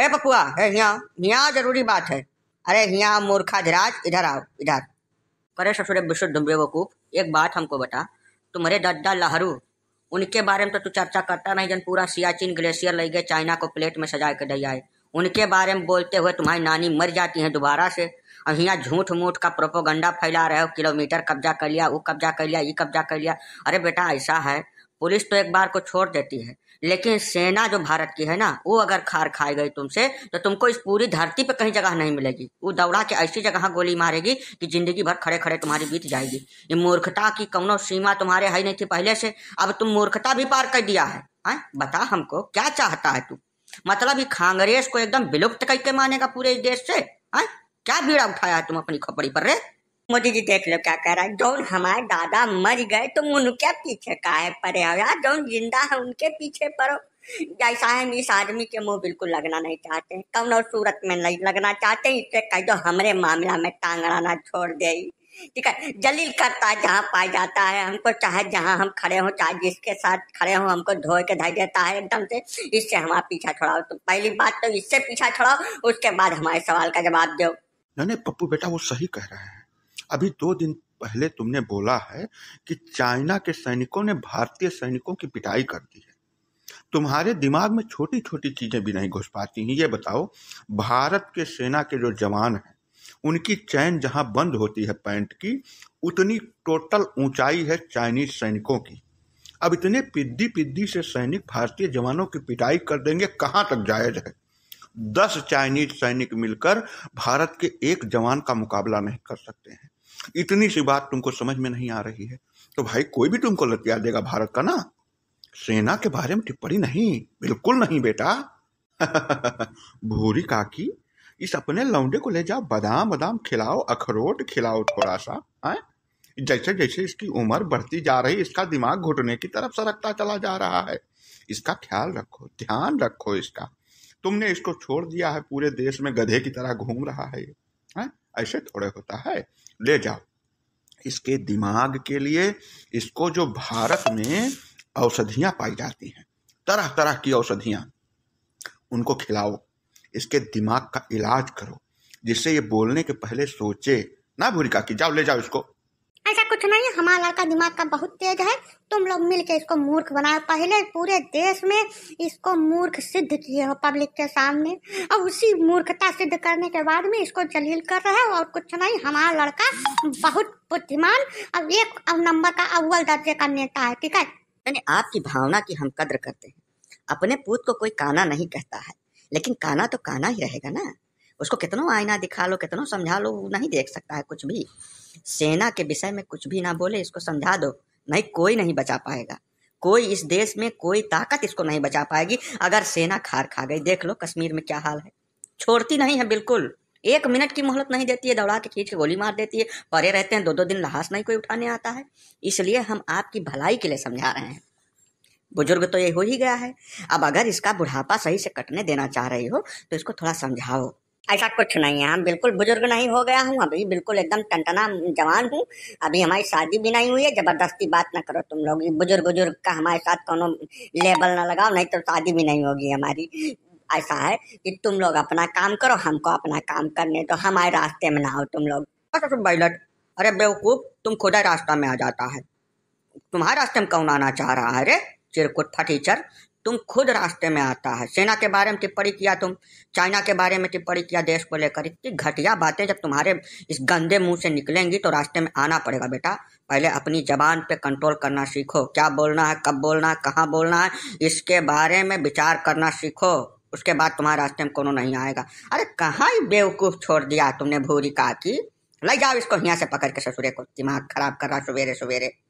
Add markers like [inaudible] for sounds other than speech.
हे Papua हे हिया हिया जरूरी बात है अरे हिया मूर्खाधिराज इधर आओ इधर ससुर ससुरे डुमरे वकूफ एक बात हमको बता तुम्हारे दद्दा लहरू उनके बारे में तो तू चर्चा करता नहीं जन पूरा सियाचिन ग्लेशियर ले गए चाइना को प्लेट में सजा के दई आए उनके बारे में बोलते हुए तुम्हारी नानी मर जाती है दोबारा से और यहाँ झूठ मूठ का प्रोपोगंडा फैला रहे हो किलोमीटर कब्जा कर लिया वो कब्जा कर लिया ये कब्जा कर लिया अरे बेटा ऐसा है पुलिस तो एक बार को छोड़ देती है लेकिन सेना जो भारत की है ना वो अगर खार खाई गई तुमसे तो तुमको इस पूरी धरती पर कहीं जगह नहीं मिलेगी वो दौड़ा के ऐसी जगह गोली मारेगी कि जिंदगी भर खड़े खड़े तुम्हारी बीत जाएगी ये मूर्खता की कौनो सीमा तुम्हारे है नहीं थी पहले से अब तुम मूर्खता भी पार कर दिया है आ? बता हमको क्या चाहता है तू मतलब ये कांग्रेस को एकदम विलुप्त करके मानेगा पूरे देश से आ? क्या बीड़ा उठाया है तुम अपनी खोपड़ी पर रे मोदी जी देख लो क्या कह रहा है जौन हमारे दादा मर गए तो उनके पीछे का है परे हो यार जौन जिंदा है उनके पीछे पड़ो जैसा है इस आदमी के मुंह बिल्कुल लगना नहीं चाहते कौन और सूरत में नहीं लगना चाहते इसे कह दो हमारे मामला में टांगड़ा ना छोड़ दे ठीक है जलील करता है जहाँ पाया जाता है हमको चाहे जहाँ हम खड़े हो चाहे जिसके साथ खड़े हो हमको धो के धर देता है एकदम से इससे हमारा पीछा छोड़ाओ तो पहली बात तो इससे पीछा छोड़ाओ उसके बाद हमारे सवाल का जवाब दो नहीं पप्पू बेटा वो सही कह रहा है अभी दो दिन पहले तुमने बोला है कि चाइना के सैनिकों ने भारतीय सैनिकों की पिटाई कर दी है तुम्हारे दिमाग में छोटी छोटी चीजें भी नहीं घुस पाती हैं ये बताओ भारत के सेना के जो जवान हैं उनकी चैन जहां बंद होती है पैंट की उतनी टोटल ऊंचाई है चाइनीज सैनिकों की अब इतने पिद्दी पिद्दी से सैनिक भारतीय जवानों की पिटाई कर देंगे कहाँ तक जायज है दस चाइनीज सैनिक मिलकर भारत के एक जवान का मुकाबला नहीं कर सकते हैं इतनी सी बात तुमको समझ में नहीं आ रही है तो भाई कोई भी तुमको लतिया देगा भारत का ना सेना के बारे में टिप्पणी नहीं बिल्कुल नहीं बेटा [laughs] भूरी काकी इस अपने लौंडे को ले जाओ बादाम बादाम खिलाओ अखरोट खिलाओ थोड़ा सा है जैसे जैसे इसकी उम्र बढ़ती जा रही इसका दिमाग घुटने की तरफ सरकता चला जा रहा है इसका ख्याल रखो ध्यान रखो इसका तुमने इसको छोड़ दिया है पूरे देश में गधे की तरह घूम रहा है, है? ऐसे थोड़े होता है ले जाओ इसके दिमाग के लिए इसको जो भारत में औषधियाँ पाई जाती हैं तरह तरह की औषधियाँ उनको खिलाओ इसके दिमाग का इलाज करो जिससे ये बोलने के पहले सोचे ना भूरिका कि जाओ ले जाओ इसको ऐसा कुछ नहीं हमारा लड़का दिमाग का बहुत तेज है तुम लोग मिलके इसको मूर्ख बनाओ पहले पूरे देश में इसको मूर्ख सिद्ध किए हो पब्लिक के सामने और उसी मूर्खता सिद्ध करने के बाद में इसको जलील कर रहे हो और कुछ नहीं हमारा लड़का बहुत बुद्धिमान और एक नंबर का अव्वल दर्जे का नेता है ठीक है यानी आपकी भावना की हम कद्र करते हैं अपने पूत को कोई काना नहीं कहता है लेकिन काना तो काना ही रहेगा ना उसको कितनों आईना दिखा लो कितनों समझा लो नहीं देख सकता है कुछ भी सेना के विषय में कुछ भी ना बोले इसको समझा दो नहीं कोई नहीं बचा पाएगा कोई इस देश में कोई ताकत इसको नहीं बचा पाएगी अगर सेना खार खा गई देख लो कश्मीर में क्या हाल है छोड़ती नहीं है बिल्कुल एक मिनट की मोहलत नहीं देती है दौड़ा के खींच के गोली मार देती है परे रहते हैं दो दो दिन लहास नहीं कोई उठाने आता है इसलिए हम आपकी भलाई के लिए समझा रहे हैं बुजुर्ग तो ये हो ही गया है अब अगर इसका बुढ़ापा सही से कटने देना चाह रही हो तो इसको थोड़ा समझाओ ऐसा कुछ नहीं है हम हाँ, बिल्कुल बुजुर्ग नहीं हो गया हूँ अभी बिल्कुल एकदम टंटना जवान हूँ अभी हमारी शादी भी नहीं हुई है जबरदस्ती बात ना करो तुम लोग बुजुर्ग बुजुर्ग का हमारे साथ कोनो लेबल ना लगाओ नहीं तो शादी भी नहीं होगी हमारी ऐसा है कि तुम लोग अपना काम करो हमको अपना काम करने तो हमारे रास्ते में ना हो तुम लोग बैलट अरे बेवकूफ तुम खुदा रास्ता में आ जाता है तुम्हारे रास्ते में कौन आना चाह रहा है अरे चिरकुट फटीचर तुम खुद रास्ते में आता है सेना के बारे में टिप्पणी किया तुम चाइना के बारे में टिप्पणी किया देश को लेकर इतनी घटिया बातें जब तुम्हारे इस गंदे मुंह से निकलेंगी तो रास्ते में आना पड़ेगा बेटा पहले अपनी जबान पे कंट्रोल करना सीखो क्या बोलना है कब बोलना है कहाँ बोलना है इसके बारे में विचार करना सीखो उसके बाद तुम्हारे रास्ते में कोनो नहीं आएगा अरे कहाँ ही बेवकूफ़ छोड़ दिया तुमने भूरी का की ले जाओ इसको यहाँ से पकड़ के ससुरे को दिमाग खराब कर रहा सवेरे सवेरे